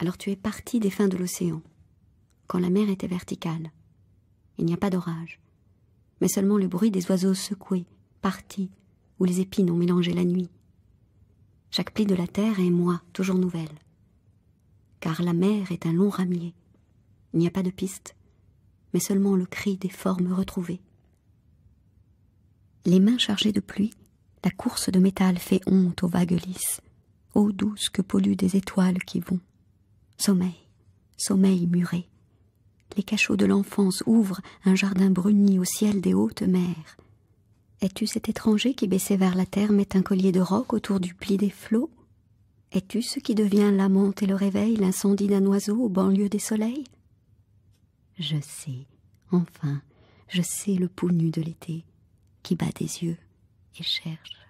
Alors tu es parti des fins de l'océan, quand la mer était verticale. Il n'y a pas d'orage, mais seulement le bruit des oiseaux secoués, partis, où les épines ont mélangé la nuit. Chaque pli de la terre est moi, toujours nouvelle. Car la mer est un long ramier. Il n'y a pas de piste, mais seulement le cri des formes retrouvées. Les mains chargées de pluie, la course de métal fait honte aux vagues lisses, eau douce que polluent des étoiles qui vont. Sommeil, sommeil muré. Les cachots de l'enfance ouvrent un jardin bruni au ciel des hautes mers. Es-tu cet étranger qui baissé vers la terre met un collier de roc autour du pli des flots Es-tu ce qui devient l'amante et le réveil, l'incendie d'un oiseau aux banlieues des soleils Je sais, enfin, je sais le pouls nu de l'été qui bat des yeux et cherche.